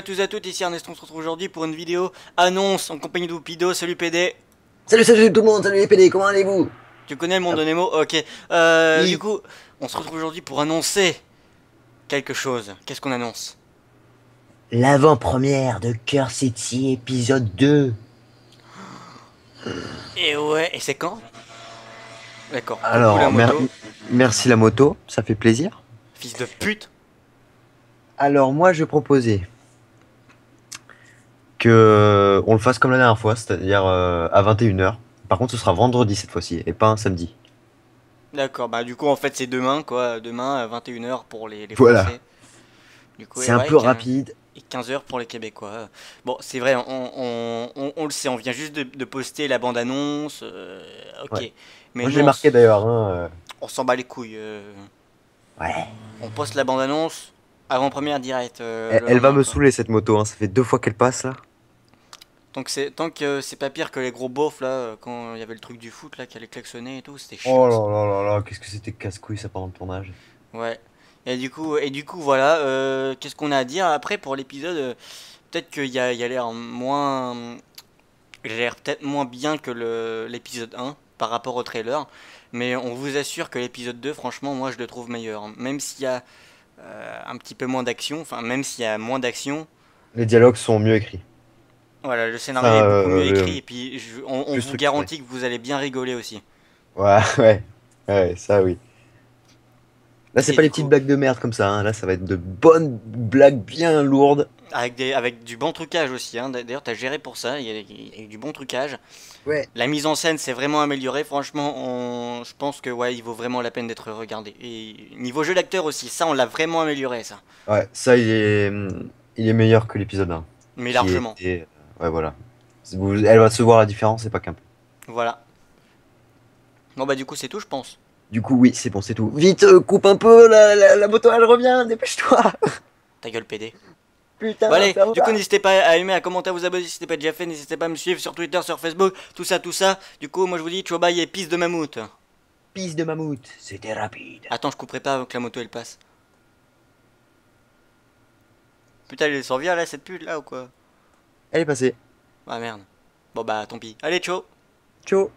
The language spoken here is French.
à tous à toutes, ici Ernest, on se retrouve aujourd'hui pour une vidéo annonce en compagnie de Pido, salut PD Salut salut tout le monde, salut les PD, comment allez-vous Tu connais le monde ah. de Nemo Ok. Euh, du coup, on se retrouve aujourd'hui pour annoncer quelque chose. Qu'est-ce qu'on annonce L'avant-première de Cœur City épisode 2. Et ouais, et c'est quand D'accord. Alors, merci la moto, ça fait plaisir. Fils de pute alors moi je proposais que euh, on le fasse comme la dernière fois, c'est-à-dire euh, à 21h. Par contre, ce sera vendredi cette fois-ci et pas un samedi. D'accord, bah du coup en fait c'est demain quoi, demain à 21h pour les, les Français. Voilà. C'est un peu hein. rapide. Et 15h pour les Québécois. Bon, c'est vrai, on, le sait, on vient juste de, poster la bande-annonce. Euh, ok. Mais Moi j'ai marqué d'ailleurs. Hein, on s'en bat les couilles. ouais. On poste la bande-annonce avant première direct. elle, va me saouler cette moto, hein. ça fait deux fois qu'elle passe là. Tant que c'est tant que c'est pas pire que les gros beaufs là euh, quand il y avait le truc du foot là qui allait klaxonner et tout, c'était oh chiant. Oh là là là là, qu'est-ce que c'était casse-couille ça pendant le tournage. Ouais. Et du coup et du coup voilà, euh, qu'est-ce qu'on a à dire après pour l'épisode euh, Peut-être qu'il y a, y a l'air moins l'air peut-être moins bien que l'épisode 1 par rapport au trailer, mais on vous assure que l'épisode 2 franchement moi je le trouve meilleur, même s'il y a un petit peu moins d'action, enfin même s'il y a moins d'action, les dialogues sont mieux écrits. Voilà, le scénario est beaucoup euh, mieux écrit, et puis on, vous garantit que vous allez bien rigoler aussi. Ouais, ouais, ouais, ça oui. Là, c'est pas les petites blagues de merde comme ça. Hein. Là, ça va être de bonnes blagues bien lourdes. Avec, des, avec du bon trucage aussi. Hein. D'ailleurs, t'as géré pour ça. Il y, a, du bon trucage. Ouais. La mise en scène s'est vraiment améliorée. Franchement, je pense que ouais, il vaut vraiment la peine d'être regardé. Et niveau jeu d'acteur aussi, ça, on l'a vraiment amélioré, ça. Ouais, ça, il est, il est meilleur que l'épisode 1. Mais largement. Ouais, voilà. Elle va se voir la différence, c'est pas qu'un peu. Voilà. Bon, bah, du coup, c'est tout, je pense. Du coup, oui, c'est bon, c'est tout. Vite, euh, coupe un peu, la, moto, elle revient, dépêche-toi Ta gueule, PD. Putain, bon, allez, du coup, n'hésitez pas à aimer, à commenter, à vous abonner si ce pas déjà fait. N'hésitez pas à me suivre sur Twitter, sur Facebook, tout ça, tout ça. Du coup, moi, je vous dis, tu bye et pisse de mammouth. Pisse de mammouth, c'était rapide. Attends, je couperai pas avant que la moto, elle passe. Putain, elle est sans là, cette pute, là, ou quoi elle est passée. Ah merde. Bon bah tant pis. Allez, ciao Ciao